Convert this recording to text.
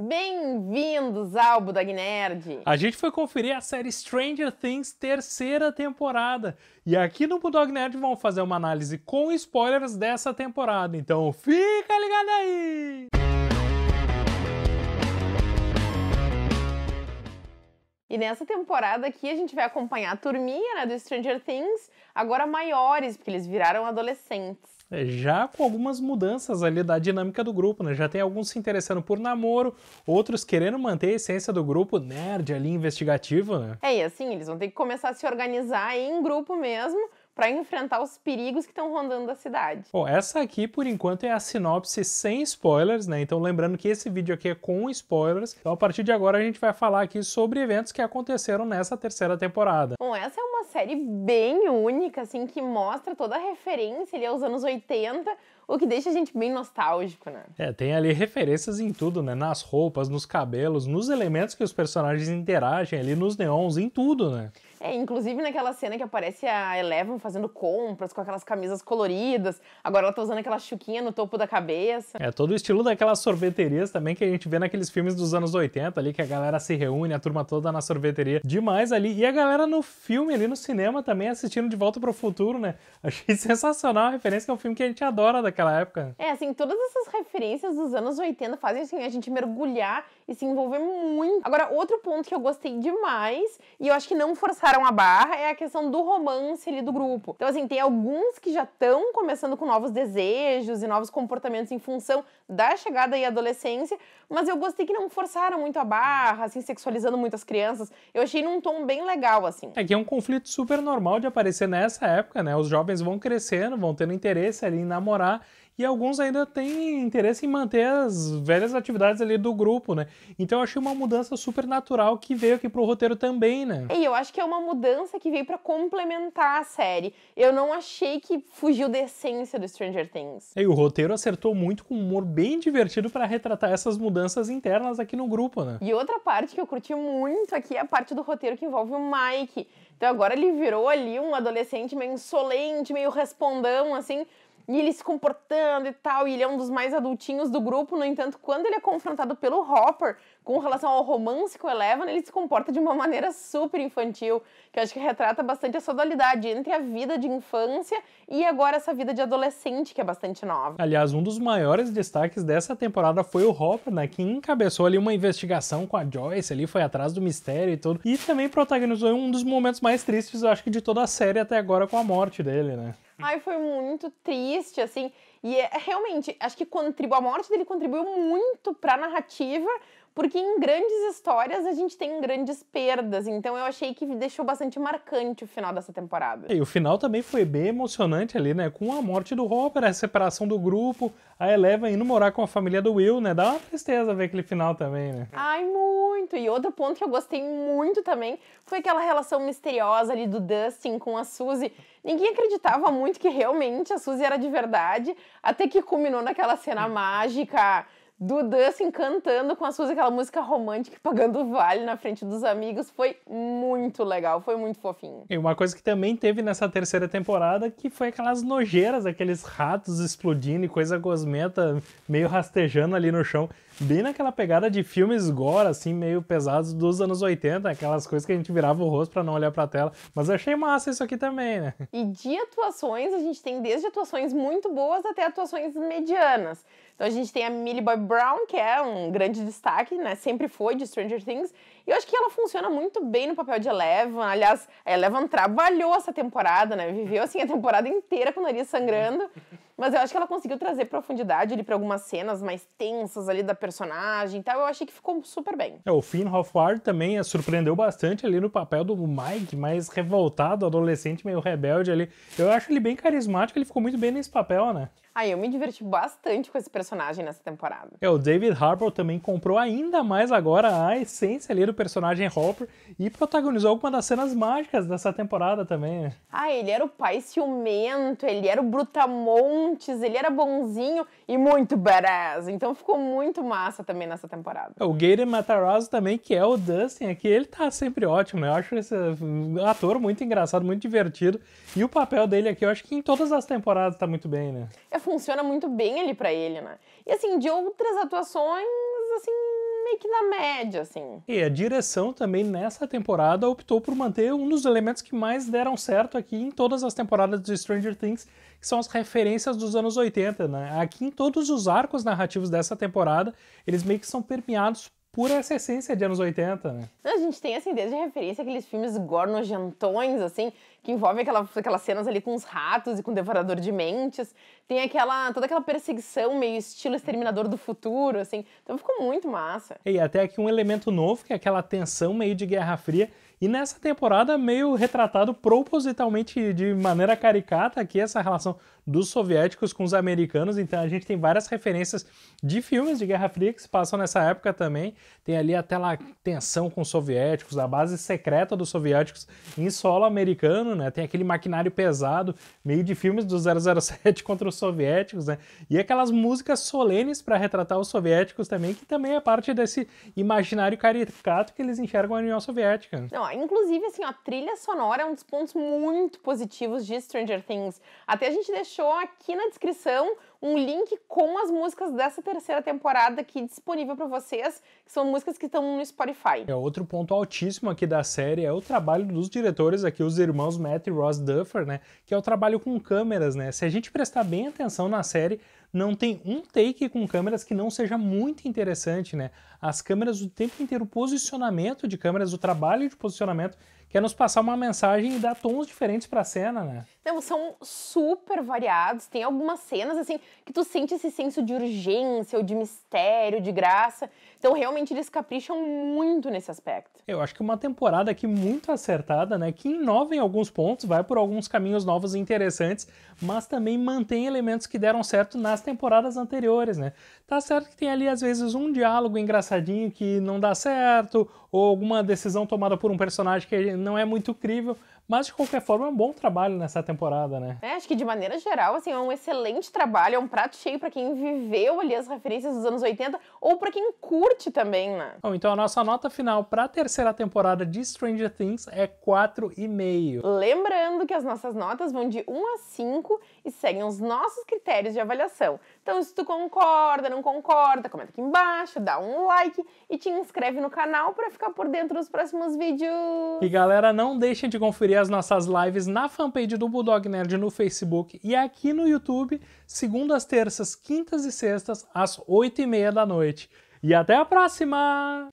Bem-vindos ao Budag Nerd! A gente foi conferir a série Stranger Things terceira temporada e aqui no Budog Nerd vão fazer uma análise com spoilers dessa temporada, então fica ligado aí! E nessa temporada aqui a gente vai acompanhar a turminha né, do Stranger Things, agora maiores, porque eles viraram adolescentes. É, já com algumas mudanças ali da dinâmica do grupo, né? Já tem alguns se interessando por namoro, outros querendo manter a essência do grupo nerd ali investigativo, né? É, e assim, eles vão ter que começar a se organizar em grupo mesmo para enfrentar os perigos que estão rondando a cidade. Bom, essa aqui por enquanto é a sinopse sem spoilers, né? Então lembrando que esse vídeo aqui é com spoilers. Então a partir de agora a gente vai falar aqui sobre eventos que aconteceram nessa terceira temporada. Bom, essa é uma série bem única, assim, que mostra toda a referência ali aos anos 80, o que deixa a gente bem nostálgico, né? É, tem ali referências em tudo, né? Nas roupas, nos cabelos, nos elementos que os personagens interagem ali, nos neons, em tudo, né? É, inclusive naquela cena que aparece a Eleven fazendo compras com aquelas camisas coloridas. Agora ela tá usando aquela chuquinha no topo da cabeça. É, todo o estilo daquelas sorveterias também que a gente vê naqueles filmes dos anos 80 ali, que a galera se reúne, a turma toda na sorveteria. Demais ali. E a galera no filme ali no cinema também assistindo De Volta pro Futuro, né? Achei sensacional a referência, que é um filme que a gente adora daquela época. É, assim, todas essas referências dos anos 80 fazem assim, a gente mergulhar e se envolver muito. Agora, outro ponto que eu gostei demais, e eu acho que não forçar forçaram a barra é a questão do romance ali do grupo. Então, assim, tem alguns que já estão começando com novos desejos e novos comportamentos em função da chegada e adolescência, mas eu gostei que não forçaram muito a barra, assim, sexualizando muito as crianças. Eu achei num tom bem legal, assim. É que é um conflito super normal de aparecer nessa época, né? Os jovens vão crescendo, vão tendo interesse ali em namorar e alguns ainda têm interesse em manter as velhas atividades ali do grupo, né? Então eu achei uma mudança super natural que veio aqui pro roteiro também, né? E eu acho que é uma mudança que veio para complementar a série. Eu não achei que fugiu da essência do Stranger Things. É, e o roteiro acertou muito com um humor bem divertido para retratar essas mudanças internas aqui no grupo, né? E outra parte que eu curti muito aqui é a parte do roteiro que envolve o Mike. Então agora ele virou ali um adolescente meio insolente, meio respondão, assim, e ele se comportando e tal, e ele é um dos mais adultinhos do grupo, no entanto, quando ele é confrontado pelo Hopper com relação ao romance com Eleven, ele se comporta de uma maneira super infantil, que eu acho que retrata bastante essa dualidade entre a vida de infância e agora essa vida de adolescente, que é bastante nova. Aliás, um dos maiores destaques dessa temporada foi o Hopper, né, que encabeçou ali uma investigação com a Joyce, ali foi atrás do mistério e tudo, e também protagonizou um dos momentos mais tristes, eu acho que de toda a série até agora com a morte dele, né? Ai, foi muito triste, assim. E é, realmente, acho que contribuiu a morte dele contribuiu muito pra narrativa, porque em grandes histórias a gente tem grandes perdas, então eu achei que deixou bastante marcante o final dessa temporada. E o final também foi bem emocionante ali, né? Com a morte do Hopper, a separação do grupo, a Eleva indo morar com a família do Will, né? Dá uma tristeza ver aquele final também, né? Ai, muito! E outro ponto que eu gostei muito também foi aquela relação misteriosa ali do Dustin com a Suzy. Ninguém acreditava muito que realmente a Suzy era de verdade, até que culminou naquela cena mágica Dudu se assim, encantando com a Suzy, aquela música romântica pagando vale na frente dos amigos. Foi muito legal, foi muito fofinho. E uma coisa que também teve nessa terceira temporada que foi aquelas nojeiras, aqueles ratos explodindo e coisa gosmenta meio rastejando ali no chão bem naquela pegada de filmes gore, assim, meio pesados dos anos 80, aquelas coisas que a gente virava o rosto para não olhar pra tela. Mas eu achei massa isso aqui também, né? E de atuações, a gente tem desde atuações muito boas até atuações medianas. Então a gente tem a Millie Boy Brown, que é um grande destaque, né? Sempre foi de Stranger Things. E eu acho que ela funciona muito bem no papel de Eleven. Aliás, a Eleven trabalhou essa temporada, né? Viveu assim a temporada inteira com o nariz sangrando. Mas eu acho que ela conseguiu trazer profundidade ali pra algumas cenas mais tensas ali da personagem e tal. Eu achei que ficou super bem. É, o Finn Hofward também eh, surpreendeu bastante ali no papel do Mike, mais revoltado, adolescente, meio rebelde ali. Eu acho ele bem carismático, ele ficou muito bem nesse papel, né? Aí eu me diverti bastante com esse personagem nessa temporada. É, o David Harbour também comprou ainda mais agora a essência ali do personagem Hopper e protagonizou alguma das cenas mágicas dessa temporada também. Ah, ele era o pai ciumento, ele era o brutamontes, ele era bonzinho e muito badass. Então ficou muito massa também nessa temporada. É, o Gary Matarazzo também, que é o Dustin aqui, ele tá sempre ótimo. né? Eu acho esse ator muito engraçado, muito divertido. E o papel dele aqui, eu acho que em todas as temporadas tá muito bem, né? Eu é, funciona muito bem ali para ele, né? E assim, de outras atuações, assim, meio que na média, assim. E a direção também nessa temporada optou por manter um dos elementos que mais deram certo aqui em todas as temporadas de Stranger Things, que são as referências dos anos 80, né? Aqui em todos os arcos narrativos dessa temporada, eles meio que são permeados pura essa essência de anos 80, né? A gente tem, assim, desde referência aqueles filmes gore assim, que envolvem aquela, aquelas cenas ali com os ratos e com o devorador de mentes. Tem aquela, toda aquela perseguição meio estilo Exterminador do Futuro, assim. Então ficou muito massa. E até aqui um elemento novo, que é aquela tensão meio de Guerra Fria, e nessa temporada, meio retratado propositalmente de maneira caricata aqui, essa relação dos soviéticos com os americanos, então a gente tem várias referências de filmes de Guerra Fria que se passam nessa época também. Tem ali até lá tensão com os soviéticos, a base secreta dos soviéticos em solo americano, né? Tem aquele maquinário pesado, meio de filmes do 007 contra os soviéticos, né? E aquelas músicas solenes para retratar os soviéticos também, que também é parte desse imaginário caricato que eles enxergam a União Soviética. Né? Não, inclusive, assim, a trilha sonora é um dos pontos muito positivos de Stranger Things. Até a gente deixou deixou aqui na descrição um link com as músicas dessa terceira temporada aqui disponível para vocês, que são músicas que estão no Spotify. É outro ponto altíssimo aqui da série é o trabalho dos diretores aqui, os irmãos Matt e Ross Duffer, né, que é o trabalho com câmeras, né? Se a gente prestar bem atenção na série, não tem um take com câmeras que não seja muito interessante, né? As câmeras o tempo inteiro, o posicionamento de câmeras, o trabalho de posicionamento quer é nos passar uma mensagem e dar tons diferentes para a cena, né? Não, são super variados. Tem algumas cenas, assim, que tu sente esse senso de urgência ou de mistério, de graça. Então, realmente, eles capricham muito nesse aspecto. Eu acho que uma temporada aqui muito acertada, né? Que inova em alguns pontos, vai por alguns caminhos novos e interessantes, mas também mantém elementos que deram certo nas temporadas anteriores, né? Tá certo que tem ali, às vezes, um diálogo engraçadinho que não dá certo, ou alguma decisão tomada por um personagem que não é muito crível, mas de qualquer forma é um bom trabalho nessa temporada, né? É, acho que de maneira geral, assim, é um excelente trabalho, é um prato cheio para quem viveu ali as referências dos anos 80 ou para quem curte também, né? Bom, então a nossa nota final para a terceira temporada de Stranger Things é 4,5. Lembrando que as nossas notas vão de 1 a 5 e seguem os nossos critérios de avaliação. Então, se tu concorda, não concorda, comenta aqui embaixo, dá um like e te inscreve no canal para ficar por dentro dos próximos vídeos. E galera, não deixem de conferir as nossas lives na fanpage do Bulldog Nerd no Facebook e aqui no YouTube, segundas, terças, quintas e sextas, às 8h30 da noite. E até a próxima!